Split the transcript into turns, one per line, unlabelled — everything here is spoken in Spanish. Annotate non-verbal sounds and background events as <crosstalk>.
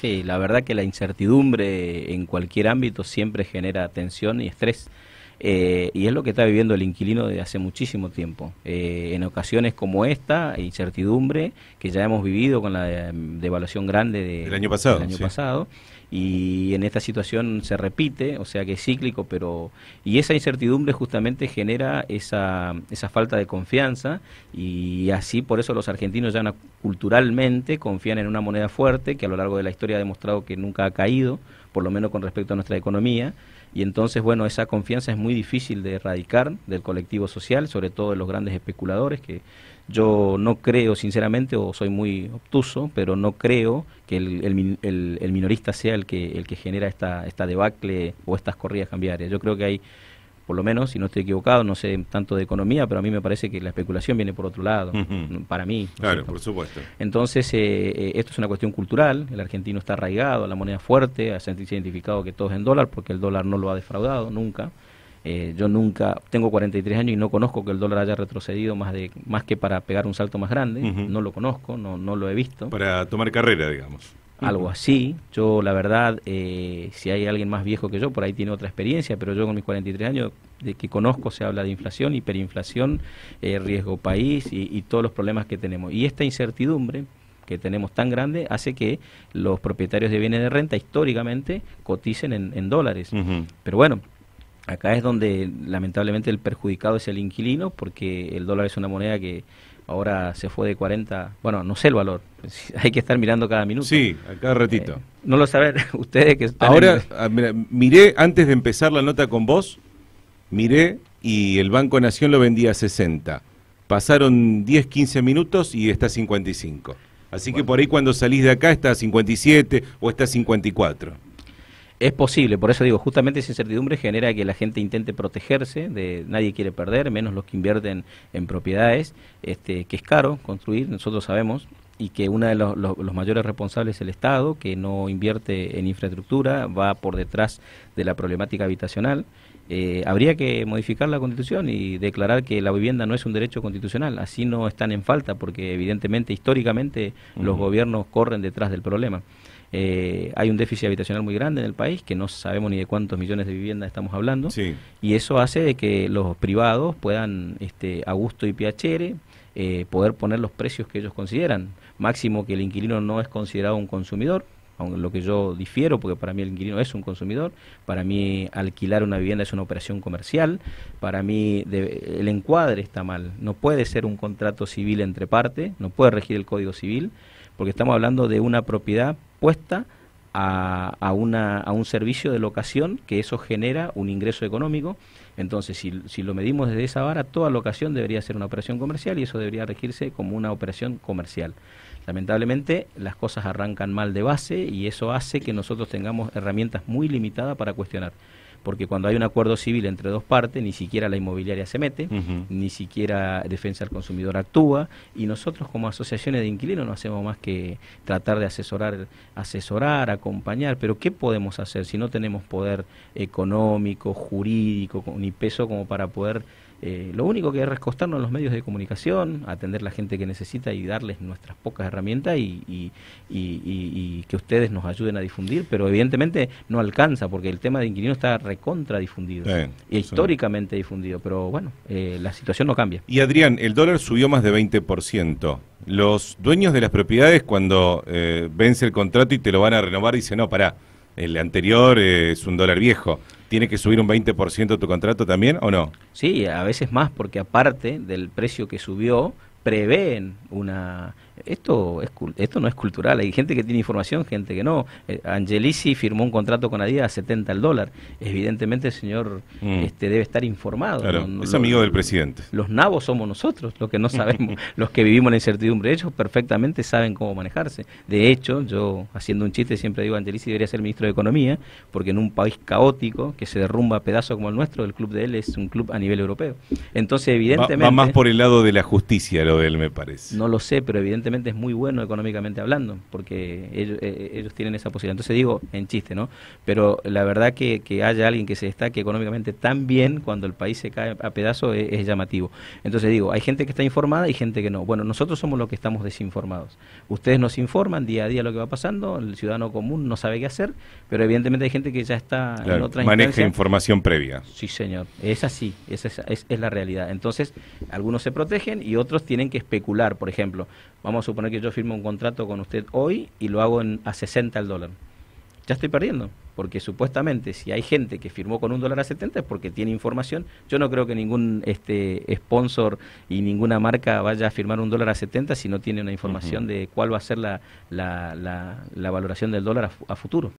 Sí, la verdad que la incertidumbre en cualquier ámbito siempre genera tensión y estrés. Eh, y es lo que está viviendo el inquilino desde hace muchísimo tiempo. Eh, en ocasiones como esta, incertidumbre que ya hemos vivido con la em, devaluación grande del año pasado. y en esta situación se repite, o sea que es cíclico, pero y esa incertidumbre justamente genera esa, esa falta de confianza y así por eso los argentinos ya culturalmente confían en una moneda fuerte que a lo largo de la historia ha demostrado que nunca ha caído por lo menos con respecto a nuestra economía. Y entonces, bueno, esa confianza es muy difícil de erradicar del colectivo social, sobre todo de los grandes especuladores, que yo no creo, sinceramente, o soy muy obtuso, pero no creo que el, minorista sea el que, el que genera esta, esta debacle o estas corridas cambiarias. Yo creo que hay por lo menos, si no estoy equivocado, no sé tanto de economía, pero a mí me parece que la especulación viene por otro lado, para mí. claro, por supuesto. Entonces, eh, eh, esto es una cuestión cultural, el argentino está arraigado la moneda fuerte, ha sentir identificado que todo es en dólar, porque el dólar no lo ha defraudado nunca. Eh, yo nunca, tengo 43 años y no conozco que el dólar haya retrocedido más de más que para pegar un salto más grande, no lo conozco, no, no lo he visto.
Para tomar carrera, digamos algo
así. Yo, la verdad, eh, si hay alguien más viejo que yo, por ahí tiene otra experiencia, pero yo con mis 43 años, de que conozco, se habla de inflación, hiperinflación, eh, riesgo país y, todos los problemas que tenemos. Y esta incertidumbre, que tenemos tan grande hace que los propietarios de bienes de renta históricamente coticen en, dólares. Pero bueno, acá es donde lamentablemente el perjudicado es el inquilino porque el dólar es una moneda que ahora se fue de 40, bueno, no sé el valor, <laughs> hay que estar mirando cada minuto. Sí, cada
ratito. Eh,
no lo saben <laughs> ustedes que Ahora,
ah, miré antes de empezar la nota con vos, miré y el Banco Nación lo vendía a 60. Pasaron 10, 15 minutos y está a 55. Así que por ahí cuando salís de acá está a 57 o está a 54. Es posible, por eso digo, justamente esa incertidumbre genera que la
gente intente protegerse, de nadie quiere perder, menos los que invierten en propiedades, este, que es caro construir, nosotros sabemos, y que uno de los, mayores responsables es el Estado, que no invierte en infraestructura, va por detrás de la problemática habitacional. Eh, habría que modificar la constitución y declarar que la vivienda no es un derecho constitucional. Así no están en falta, porque evidentemente históricamente los gobiernos corren detrás del problema. Eh, hay un déficit habitacional muy grande en el país, que no sabemos ni de cuántos millones de viviendas estamos hablando, y eso hace de que los privados puedan, este, a gusto y piachere, eh, poder poner los precios que ellos consideran. Máximo que el inquilino no es considerado un consumidor, aunque lo que yo difiero, porque para mí el inquilino es un consumidor, para mí alquilar una vivienda es una operación comercial, para mí el encuadre está mal, no puede ser un contrato civil entre partes, no puede regir el Código Civil, porque estamos hablando de una propiedad puesta a, un servicio de locación que eso genera un ingreso económico. Entonces, si, si, lo medimos desde esa vara, toda locación debería ser una operación comercial y eso debería regirse como una operación comercial. Lamentablemente las cosas arrancan mal de base y eso hace que nosotros tengamos herramientas muy limitadas para cuestionar. Porque cuando hay un acuerdo civil entre dos partes, ni siquiera la inmobiliaria se mete, ni siquiera Defensa del Consumidor actúa, y nosotros como asociaciones de inquilinos no hacemos más que tratar de asesorar, asesorar, acompañar, pero ¿qué podemos hacer si no tenemos poder económico, jurídico, ni peso como para poder eh, lo único que es recostarnos en los medios de comunicación, atender a la gente que necesita y darles nuestras pocas herramientas y, que ustedes nos ayuden a difundir, pero evidentemente no alcanza porque el tema de inquilino está recontra difundido y históricamente difundido, pero bueno, eh, la situación no cambia.
Y Adrián, el dólar subió más de 20%. Los dueños de las propiedades cuando eh, vence el contrato y te lo van a renovar dicen, no, pará el anterior eh, es un dólar viejo. ¿Tiene que subir un 20% tu contrato también o no? Sí, a veces más, porque aparte del precio que subió,
prevén una esto, es, esto no es cultural, hay gente que tiene información, gente que no. Angelisi eh, Angelici firmó un contrato con Adidas a 70 al dólar. Evidentemente el señor mm. este, debe estar informado. es amigo del presidente. Los nabos somos nosotros, los que no sabemos, <laughs> los que vivimos la incertidumbre. Ellos perfectamente saben cómo manejarse. De hecho, yo haciendo un chiste siempre digo, Angelici debería ser ministro de Economía, porque en un país caótico que se derrumba a pedazos como el nuestro, el club de él es un club a nivel europeo. Entonces, evidentemente... va más por
el lado de la justicia lo de él, me
parece. No lo sé, pero evidentemente es muy bueno económicamente hablando, porque eh, eh, ellos, tienen esa posibilidad. Entonces digo, en chiste, ¿no? Pero la verdad que, que haya alguien que se destaque económicamente tan bien cuando el país se cae a pedazos es, llamativo. Entonces digo, hay gente que está informada y gente que no. Bueno, nosotros somos los que estamos desinformados. Ustedes nos informan día a día lo que va pasando, el ciudadano común no sabe qué hacer, pero evidentemente hay gente que ya está en otra Maneja información previa. Sí, señor. Es así, es, es, es la realidad. Entonces, algunos se protegen y otros tienen que especular, por ejemplo. Vamos a suponer que yo firmo un contrato con usted hoy y lo hago en, a 60 el dólar. Ya estoy perdiendo, porque supuestamente si hay gente que firmó con un dólar a 70 es porque tiene información. Yo no creo que ningún este, sponsor y ninguna marca vaya a firmar un dólar a 70 si no tiene una información de cuál va a ser la, la, la, valoración del dólar a futuro.